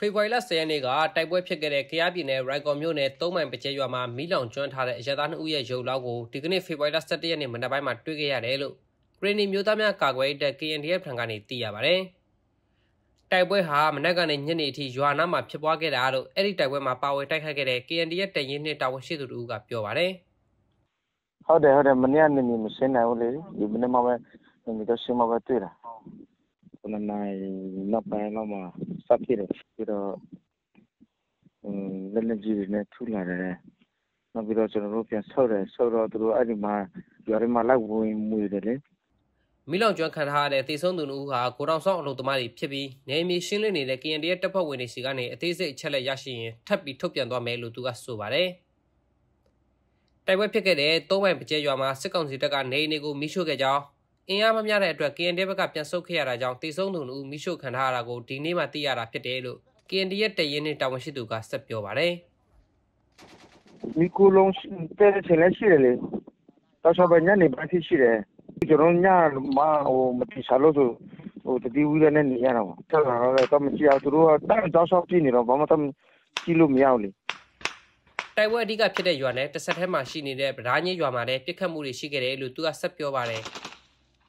ဖေဖော်ဝါရီလ10ရက်နေ့ကတိုက်ပွဲဖြစ်ခဲ့တဲ့ကယားပြည်နယ်ရိုင်ကော်မြို့နယ်၃မိုင်ပကျဲရွာမှာမီးလောင်ကျွမ်းထားတဲ့အရသာ2ဦးရဲ့ရုပ်လောက်ကိုဒီကနေ့ဖေဖော်ဝါရီလ17ရက်နေ့မနက်ပိုင်းမှာတွေ့ခဲ့ရတယ်လို့ကရင်နီမျိုးသားများကာကွယ်ရေးတပ် KNDF ထံကနေသိရပါဗျ။တိုက်ပွဲဟာမနက်ကနေညနေအထိရွာနားမှာဖြစ်ပွားခဲ့တာလို့အဲ့ဒီတိုက်ပွဲမှာပါဝင်တိုက်ခိုက်ခဲ့တဲ့ KNDF တပ်ရင်းနှစ်တာဝန်ရှိသူတို့ကပြောပါဗျ။ဟုတ်တယ်ဟုတ်တယ်မနေ့ကနေမရှင်းနိုင်ဘူးလေဒီမနေ့မှပဲဒီတော့ရှင်းမှပဲတွေ့တာ။ဘယ်နှစ်နိုင်နောက်ပိုင်းတော့မှစဖြစ်တယ်ပြီးတော့လက်လက်ကြီးတွေနဲ့ထူလာတယ်နောက်ပြီးတော့ကျွန်တော်တို့ပြန်ဆောက်တယ်ဆောက်တော့သူတို့အဲ့ဒီမှာရွာထဲမှာလိုက်ဝင်မွေတယ်လေမီလောင်ကျွမ်းခံထားရတဲ့တေဆုံးသူတို့ဟာကိုတော်ဆောင်အလုပ်သမားတွေဖြစ်ပြီးနေမီရှင်းလင်းနေတဲ့ KND ရဲ့တပ်ဖွဲ့ဝင်တွေစီကနေအသေးစိတ်အချက်လက်ရရှိရင်ထပ်ပြီးထုတ်ပြန်သွားမယ်လို့သူကဆိုပါတယ်တိုက်ပွဲဖြစ်ခဲ့တဲ့သုံးပိုင်းပကျဲရွာမှာစစ်ကောင်စီတပ်ကနေနေကိုမိရှို့ခဲ့ကြောင်းအင်အားမမျှတဲ့အတွက် KND ဘက်ကပြန်ဆုတ်ခဲ့ရတာကြောင့်တိုက်စုံသူတို့မိရှုခံထားရတာကိုဒီနေ့မှသိရတာဖြစ်တယ်လို့ KND ရဲ့တရင်နဲ့တာဝန်ရှိသူကဆက်ပြောပါတယ်။မိကူလုံးတဲ့ချင်လည်းရှိတယ်လေ။တောက်လျှောက်ပဲညနေပိုင်းရှိတယ်။ကျွန်တော်ညမှဟိုမတိစားလို့ဆိုဟိုတတိဝီရနဲ့နေရတာပေါ့။ဆက်လာတော့လည်းတော့မကြည့်အောင်သူတို့ကတောက်လျှောက်ပြနေတော့ဘာမှတော့ကြည့်လို့မရဘူးလေ။တိုက်ပွဲအဓိကဖြစ်တဲ့ရွာနဲ့တစ်ဆက်ထဲမှာရှိနေတဲ့ဗဒါညင်းရွာမှာလည်းပြစ်ခတ်မှုတွေရှိခဲ့တယ်လို့သူကဆက်ပြောပါတယ်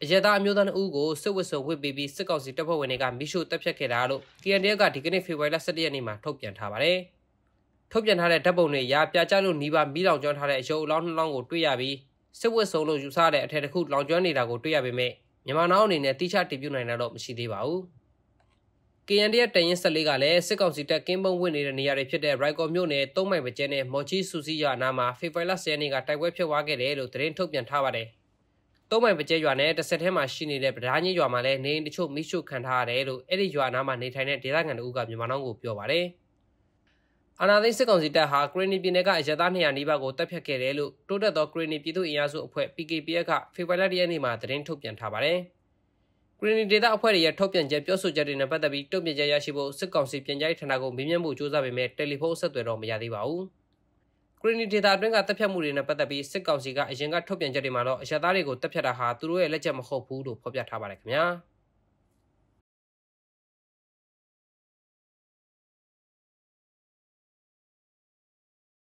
အရသာအမျိုးသားအုပ်ကိုစစ်ဝတ်စုံဝတ်ပေးပြီးစစ်ကောင်စီတပ်ဖွဲ့ဝင်တွေကမိရှုတပ်ဖြတ်ခဲ့တာလို့ KNDF ကဒီကနေ့ဖေဖော်ဝါရီလ17ရက်နေ့မှာထုတ်ပြန်ထားပါတယ်။ထုတ်ပြန်ထားတဲ့ဓာတ်ပုံတွေအရပြကြလို့နီးပါးမိလောင်ကျွမ်းထားတဲ့အရုပ်အလောင်းနှလောင်းကိုတွေ့ရပြီးစစ်ဝတ်စုံလို့ယူဆတဲ့အထက်တစ်ခုလောင်ကျွမ်းနေတာကိုတွေ့ရပေမဲ့မြန်မာနောက်အနေနဲ့တိကျတည်ပြုနိုင်တာတော့မရှိသေးပါဘူး။ KNDF တရင်14ကလည်းစစ်ကောင်စီတပ်ကင်းပုံဝင်နေတဲ့နေရာတွေဖြစ်တဲ့ Raikon မြို့နယ်၃မိုင်ပကျဲနဲ့မော်ချီစုစီရအနားမှာဖေဖော်ဝါရီလ10ရက်နေ့ကတိုက်ပွဲဖြစ်ပွားခဲ့တယ်လို့သတင်းထုတ်ပြန်ထားပါတယ်။သုံးမိုင်ပကျဲရွာနဲ့တစ်ဆက်ထဲမှာရှိနေတဲ့ပဒါညင်းရွာမှာလည်းနေအိမ်တချို့မိရှုခံထားရတယ်လို့အဲ့ဒီရွာနားမှာနေထိုင်တဲ့ဒေသခံတို့ကမြန်မာနောင်းကိုပြောပါတယ်။အနာသိစစ်ကောင်စီတပ်ဟာကရနီပြည်နယ်ကအရသား200နီးပါးကိုတပ်ဖြတ်ခဲ့တယ်လို့တိုးတက်သောကရနီပြည်သူ့အင်အားစုအဖွဲ့ PKPF ကဖေဖော်ဝါရီလနေ့မှာသတင်းထုတ်ပြန်ထားပါတယ်။ကရနီဒေသအဖွဲ့ရဲ့ထုတ်ပြန်ချက်ပြောဆိုချက်တွေနဲ့ပတ်သက်ပြီးတုံ့ပြန်ချက်ရရှိဖို့စစ်ကောင်စီပြန်ကြားရေးဌာနကမေးမြန်းမှုစ조사ပေမဲ့တယ်လီဖုန်းဆက်သွယ်တော့မရသေးပါဘူး။ကရီနီဒေတာအတွင်းကတပ်ဖြတ်မှုတွေနဲ့ပတ်သက်ပြီးစစ်ကောင်စီကအရင်ကထုတ်ပြန်ချက်တွေမှာတော့အရသားတွေကိုတပ်ဖြတ်တာဟာသူတို့ရဲ့လက်ချက်မဟုတ်ဘူးလို့ဖော်ပြထားပါတယ်ခင်ဗျာ။